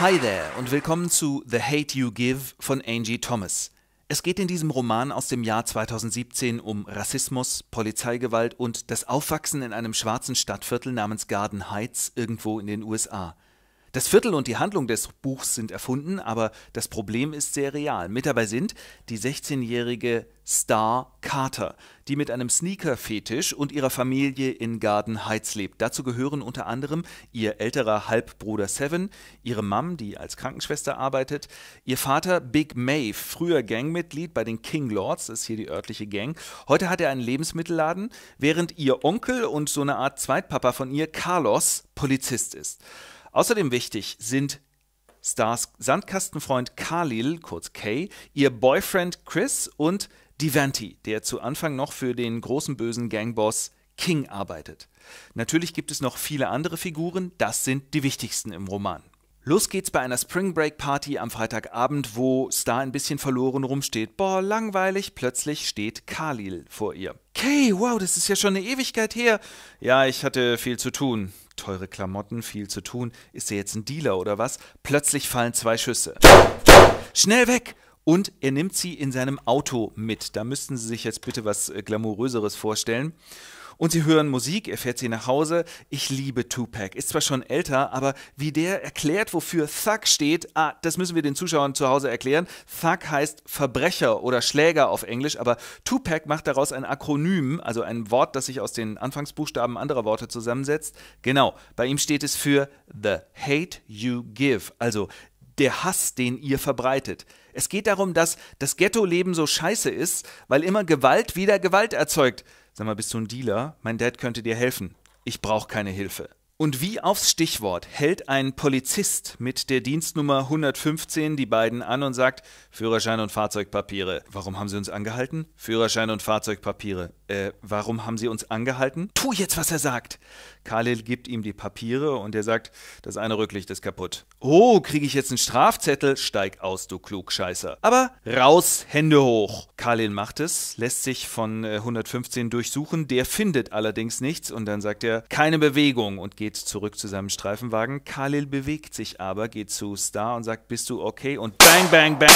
Hi there und willkommen zu The Hate You Give von Angie Thomas. Es geht in diesem Roman aus dem Jahr 2017 um Rassismus, Polizeigewalt und das Aufwachsen in einem schwarzen Stadtviertel namens Garden Heights irgendwo in den USA. Das Viertel und die Handlung des Buchs sind erfunden, aber das Problem ist sehr real. Mit dabei sind die 16-jährige Star Carter, die mit einem Sneaker-Fetisch und ihrer Familie in Garden Heights lebt. Dazu gehören unter anderem ihr älterer Halbbruder Seven, ihre Mom, die als Krankenschwester arbeitet, ihr Vater Big Maeve, früher Gangmitglied bei den King Lords, das ist hier die örtliche Gang. Heute hat er einen Lebensmittelladen, während ihr Onkel und so eine Art Zweitpapa von ihr, Carlos, Polizist ist. Außerdem wichtig sind Stars Sandkastenfreund Khalil, kurz Kay, ihr Boyfriend Chris und Divanti, der zu Anfang noch für den großen bösen Gangboss King arbeitet. Natürlich gibt es noch viele andere Figuren, das sind die wichtigsten im Roman. Los geht's bei einer Spring Break Party am Freitagabend, wo Star ein bisschen verloren rumsteht. Boah, langweilig, plötzlich steht Khalil vor ihr. Kay, wow, das ist ja schon eine Ewigkeit her. Ja, ich hatte viel zu tun. Teure Klamotten, viel zu tun. Ist er jetzt ein Dealer oder was? Plötzlich fallen zwei Schüsse. Schnell weg! Und er nimmt sie in seinem Auto mit. Da müssten Sie sich jetzt bitte was äh, Glamouröseres vorstellen. Und sie hören Musik, er fährt sie nach Hause. Ich liebe Tupac. Ist zwar schon älter, aber wie der erklärt, wofür Thug steht, ah, das müssen wir den Zuschauern zu Hause erklären. Thug heißt Verbrecher oder Schläger auf Englisch, aber Tupac macht daraus ein Akronym, also ein Wort, das sich aus den Anfangsbuchstaben anderer Worte zusammensetzt. Genau, bei ihm steht es für The Hate You Give, also der Hass, den ihr verbreitet. Es geht darum, dass das Ghetto-Leben so scheiße ist, weil immer Gewalt wieder Gewalt erzeugt sag mal, bist du ein Dealer? Mein Dad könnte dir helfen. Ich brauche keine Hilfe. Und wie aufs Stichwort hält ein Polizist mit der Dienstnummer 115 die beiden an und sagt, Führerschein und Fahrzeugpapiere. Warum haben Sie uns angehalten? Führerschein und Fahrzeugpapiere äh, warum haben Sie uns angehalten? Tu jetzt, was er sagt. Khalil gibt ihm die Papiere und er sagt, das eine Rücklicht ist kaputt. Oh, kriege ich jetzt einen Strafzettel? Steig aus, du Klugscheißer. Aber raus, Hände hoch. Khalil macht es, lässt sich von 115 äh, durchsuchen, der findet allerdings nichts und dann sagt er, keine Bewegung und geht zurück zu seinem Streifenwagen. Khalil bewegt sich aber, geht zu Star und sagt, bist du okay? Und bang, bang, bang.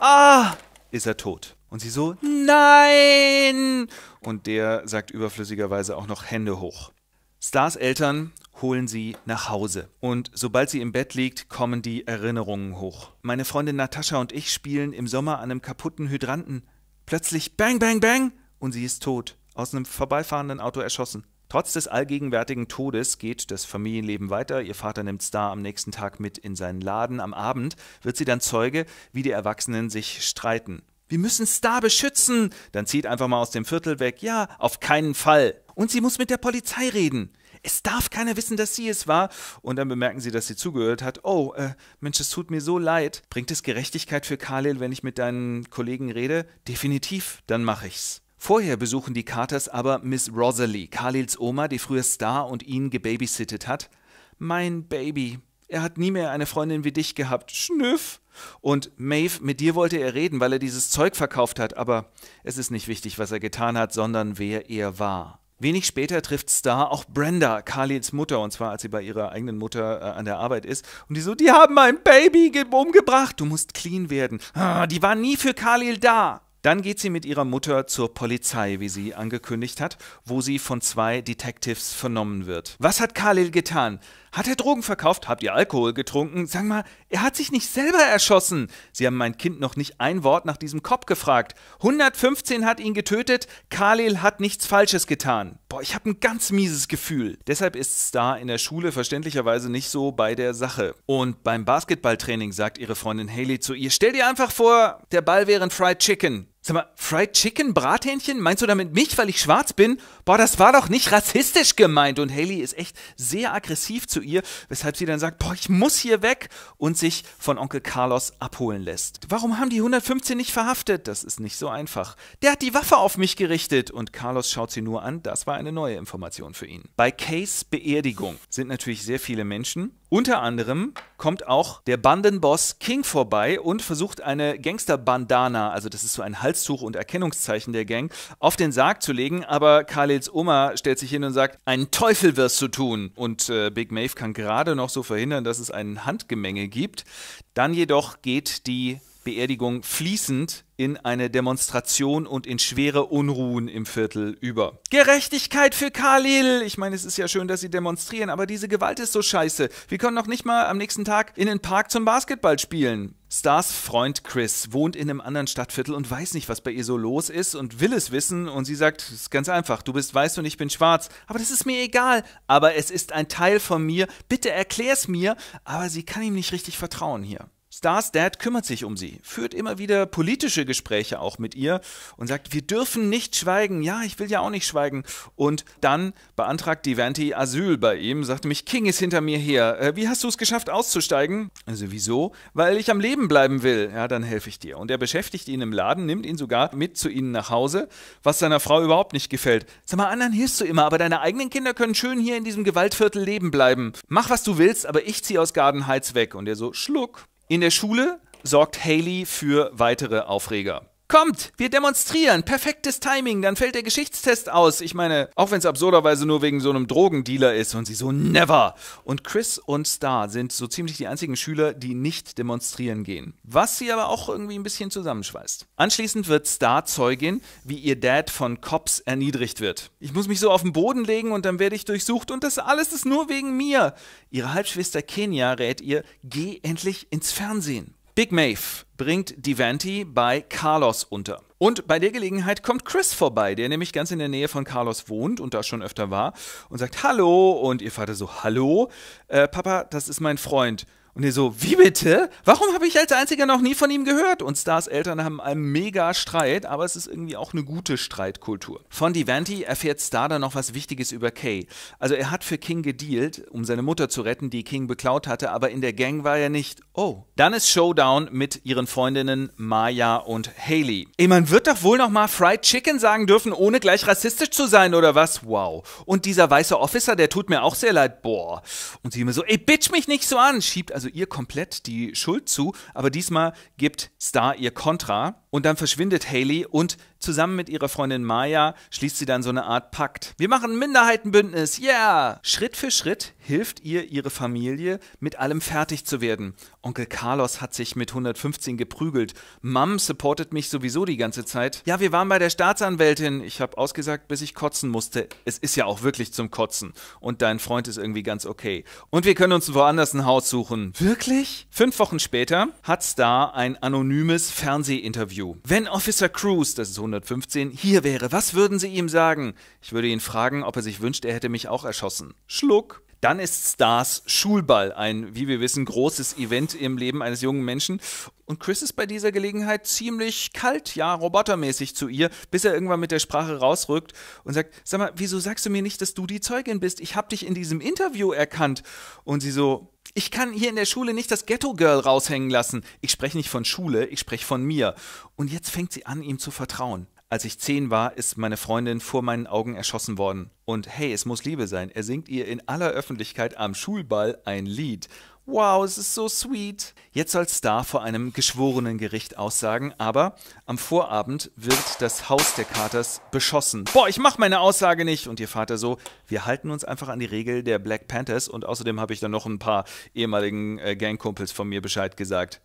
Ah, ist er tot. Und sie so, nein! Und der sagt überflüssigerweise auch noch Hände hoch. Stars Eltern holen sie nach Hause. Und sobald sie im Bett liegt, kommen die Erinnerungen hoch. Meine Freundin Natascha und ich spielen im Sommer an einem kaputten Hydranten. Plötzlich bang, bang, bang! Und sie ist tot, aus einem vorbeifahrenden Auto erschossen. Trotz des allgegenwärtigen Todes geht das Familienleben weiter. Ihr Vater nimmt Star am nächsten Tag mit in seinen Laden. Am Abend wird sie dann Zeuge, wie die Erwachsenen sich streiten. Wir müssen Star beschützen. Dann zieht einfach mal aus dem Viertel weg. Ja, auf keinen Fall. Und sie muss mit der Polizei reden. Es darf keiner wissen, dass sie es war. Und dann bemerken sie, dass sie zugehört hat. Oh, äh, Mensch, es tut mir so leid. Bringt es Gerechtigkeit für Khalil, wenn ich mit deinen Kollegen rede? Definitiv, dann mache ich's. Vorher besuchen die Carters aber Miss Rosalie, Khalils Oma, die früher Star und ihn gebabysittet hat. Mein Baby, er hat nie mehr eine Freundin wie dich gehabt. Schnüff. Und Maeve, mit dir wollte er reden, weil er dieses Zeug verkauft hat, aber es ist nicht wichtig, was er getan hat, sondern wer er war. Wenig später trifft Star auch Brenda, Carlins Mutter, und zwar als sie bei ihrer eigenen Mutter äh, an der Arbeit ist. Und die so, die haben mein Baby umgebracht, du musst clean werden. Ah, die war nie für Carlil da. Dann geht sie mit ihrer Mutter zur Polizei, wie sie angekündigt hat, wo sie von zwei Detectives vernommen wird. Was hat Khalil getan? Hat er Drogen verkauft? Habt ihr Alkohol getrunken? Sag mal, er hat sich nicht selber erschossen. Sie haben mein Kind noch nicht ein Wort nach diesem Kopf gefragt. 115 hat ihn getötet, Khalil hat nichts Falsches getan. Boah, ich habe ein ganz mieses Gefühl. Deshalb ist Star in der Schule verständlicherweise nicht so bei der Sache. Und beim Basketballtraining sagt ihre Freundin Haley zu ihr, stell dir einfach vor, der Ball wäre ein Fried Chicken. Sag mal, Fried Chicken, Brathähnchen? Meinst du damit mich, weil ich schwarz bin? Boah, das war doch nicht rassistisch gemeint. Und Haley ist echt sehr aggressiv zu ihr, weshalb sie dann sagt, boah, ich muss hier weg und sich von Onkel Carlos abholen lässt. Warum haben die 115 nicht verhaftet? Das ist nicht so einfach. Der hat die Waffe auf mich gerichtet. Und Carlos schaut sie nur an. Das war eine neue Information für ihn. Bei Case Beerdigung sind natürlich sehr viele Menschen unter anderem kommt auch der Bandenboss King vorbei und versucht eine Gangsterbandana, also das ist so ein Halstuch und Erkennungszeichen der Gang, auf den Sarg zu legen, aber Khalils Oma stellt sich hin und sagt, einen Teufel wirst du tun. Und äh, Big Maeve kann gerade noch so verhindern, dass es ein Handgemenge gibt. Dann jedoch geht die Beerdigung fließend in eine Demonstration und in schwere Unruhen im Viertel über. Gerechtigkeit für Khalil! Ich meine, es ist ja schön, dass sie demonstrieren, aber diese Gewalt ist so scheiße. Wir können noch nicht mal am nächsten Tag in den Park zum Basketball spielen. Stars Freund Chris wohnt in einem anderen Stadtviertel und weiß nicht, was bei ihr so los ist und will es wissen und sie sagt, es ist ganz einfach, du bist weiß und ich bin schwarz, aber das ist mir egal, aber es ist ein Teil von mir, bitte erklär's mir, aber sie kann ihm nicht richtig vertrauen hier. Stars Dad kümmert sich um sie, führt immer wieder politische Gespräche auch mit ihr und sagt, wir dürfen nicht schweigen. Ja, ich will ja auch nicht schweigen. Und dann beantragt Devanti Asyl bei ihm, sagt nämlich, King ist hinter mir her. Äh, wie hast du es geschafft auszusteigen? Also wieso? Weil ich am Leben bleiben will. Ja, dann helfe ich dir. Und er beschäftigt ihn im Laden, nimmt ihn sogar mit zu ihnen nach Hause, was seiner Frau überhaupt nicht gefällt. Sag mal, anderen hilfst du immer, aber deine eigenen Kinder können schön hier in diesem Gewaltviertel leben bleiben. Mach, was du willst, aber ich ziehe aus Gardenheiz weg. Und er so, Schluck. In der Schule sorgt Haley für weitere Aufreger. Kommt, wir demonstrieren. Perfektes Timing, dann fällt der Geschichtstest aus. Ich meine, auch wenn es absurderweise nur wegen so einem Drogendealer ist und sie so never. Und Chris und Star sind so ziemlich die einzigen Schüler, die nicht demonstrieren gehen. Was sie aber auch irgendwie ein bisschen zusammenschweißt. Anschließend wird Star Zeugin, wie ihr Dad von Cops erniedrigt wird. Ich muss mich so auf den Boden legen und dann werde ich durchsucht und das alles ist nur wegen mir. Ihre Halbschwester Kenia rät ihr, geh endlich ins Fernsehen. Big Maeve bringt Divanti bei Carlos unter. Und bei der Gelegenheit kommt Chris vorbei, der nämlich ganz in der Nähe von Carlos wohnt und da schon öfter war und sagt Hallo und ihr Vater so Hallo, äh, Papa, das ist mein Freund. Und ihr so, wie bitte? Warum habe ich als einziger noch nie von ihm gehört? Und Stars Eltern haben einen mega Streit, aber es ist irgendwie auch eine gute Streitkultur. Von Divanti erfährt Star dann noch was Wichtiges über Kay. Also er hat für King gedealt, um seine Mutter zu retten, die King beklaut hatte, aber in der Gang war er nicht. Oh. Dann ist Showdown mit ihren Freundinnen Maya und Haley. Ey, man wird doch wohl nochmal Fried Chicken sagen dürfen, ohne gleich rassistisch zu sein oder was? Wow. Und dieser weiße Officer, der tut mir auch sehr leid. Boah. Und sie immer so, ey, bitch mich nicht so an. Schiebt also also ihr komplett die Schuld zu, aber diesmal gibt Star ihr Kontra und dann verschwindet Haley und zusammen mit ihrer Freundin Maya schließt sie dann so eine Art Pakt. Wir machen ein Minderheitenbündnis, yeah! Schritt für Schritt hilft ihr ihre Familie, mit allem fertig zu werden. Onkel Carlos hat sich mit 115 geprügelt. Mom supportet mich sowieso die ganze Zeit. Ja, wir waren bei der Staatsanwältin. Ich habe ausgesagt, bis ich kotzen musste. Es ist ja auch wirklich zum Kotzen. Und dein Freund ist irgendwie ganz okay. Und wir können uns woanders ein Haus suchen. Wirklich? Fünf Wochen später hat Star ein anonymes Fernsehinterview. Wenn Officer Cruz, das ist 115, hier wäre, was würden Sie ihm sagen? Ich würde ihn fragen, ob er sich wünscht, er hätte mich auch erschossen. Schluck. Dann ist Stars Schulball ein, wie wir wissen, großes Event im Leben eines jungen Menschen. Und Chris ist bei dieser Gelegenheit ziemlich kalt, ja, robotermäßig zu ihr, bis er irgendwann mit der Sprache rausrückt und sagt: Sag mal, wieso sagst du mir nicht, dass du die Zeugin bist? Ich hab dich in diesem Interview erkannt. Und sie so: ich kann hier in der Schule nicht das Ghetto Girl raushängen lassen. Ich spreche nicht von Schule, ich spreche von mir. Und jetzt fängt sie an, ihm zu vertrauen. Als ich zehn war, ist meine Freundin vor meinen Augen erschossen worden. Und hey, es muss Liebe sein. Er singt ihr in aller Öffentlichkeit am Schulball ein Lied. Wow, es ist so sweet. Jetzt soll Star vor einem geschworenen Gericht aussagen, aber am Vorabend wird das Haus der Carters beschossen. Boah, ich mach meine Aussage nicht! Und ihr Vater so, wir halten uns einfach an die Regel der Black Panthers und außerdem habe ich dann noch ein paar ehemaligen äh, Gangkumpels von mir Bescheid gesagt.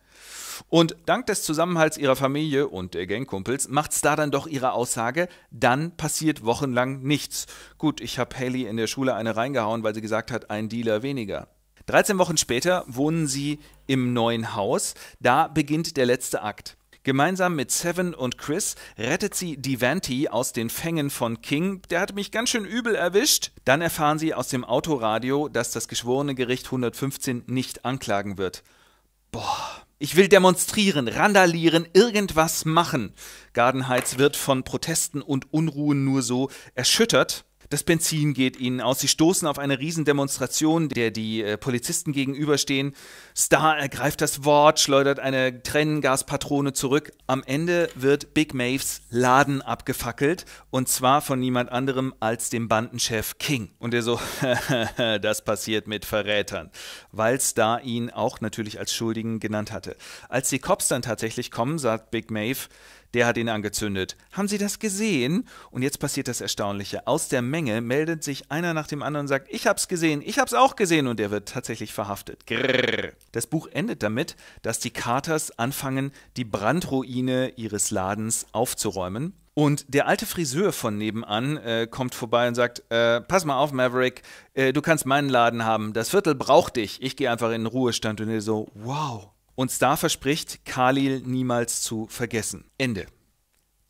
Und dank des Zusammenhalts ihrer Familie und der Gangkumpels macht Star dann doch ihre Aussage, dann passiert wochenlang nichts. Gut, ich habe Haley in der Schule eine reingehauen, weil sie gesagt hat, ein Dealer weniger. 13 Wochen später wohnen sie im neuen Haus. Da beginnt der letzte Akt. Gemeinsam mit Seven und Chris rettet sie Devanti aus den Fängen von King. Der hat mich ganz schön übel erwischt. Dann erfahren sie aus dem Autoradio, dass das geschworene Gericht 115 nicht anklagen wird. Boah. Ich will demonstrieren, randalieren, irgendwas machen. Gardenheiz wird von Protesten und Unruhen nur so erschüttert. Das Benzin geht ihnen aus. Sie stoßen auf eine Riesendemonstration, der die äh, Polizisten gegenüberstehen. Star ergreift das Wort, schleudert eine Tränengaspatrone zurück. Am Ende wird Big Maves Laden abgefackelt und zwar von niemand anderem als dem Bandenchef King. Und er so, das passiert mit Verrätern, weil Star ihn auch natürlich als Schuldigen genannt hatte. Als die Cops dann tatsächlich kommen, sagt Big Mave, der hat ihn angezündet. Haben Sie das gesehen? Und jetzt passiert das Erstaunliche. Aus der Menge meldet sich einer nach dem anderen und sagt, ich hab's gesehen, ich hab's auch gesehen und der wird tatsächlich verhaftet. Grrr. Das Buch endet damit, dass die Carters anfangen, die Brandruine ihres Ladens aufzuräumen. Und der alte Friseur von nebenan äh, kommt vorbei und sagt, äh, pass mal auf, Maverick, äh, du kannst meinen Laden haben, das Viertel braucht dich, ich gehe einfach in den Ruhestand. Und er so, wow, und Star verspricht, Khalil niemals zu vergessen. Ende.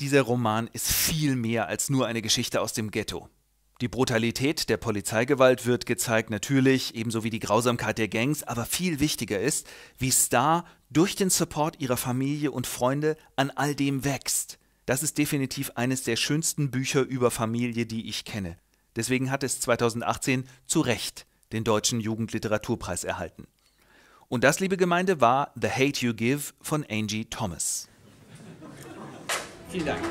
Dieser Roman ist viel mehr als nur eine Geschichte aus dem Ghetto. Die Brutalität der Polizeigewalt wird gezeigt, natürlich, ebenso wie die Grausamkeit der Gangs, aber viel wichtiger ist, wie Star durch den Support ihrer Familie und Freunde an all dem wächst. Das ist definitiv eines der schönsten Bücher über Familie, die ich kenne. Deswegen hat es 2018 zu Recht den Deutschen Jugendliteraturpreis erhalten. Und das, liebe Gemeinde, war The Hate You Give von Angie Thomas. Vielen Dank.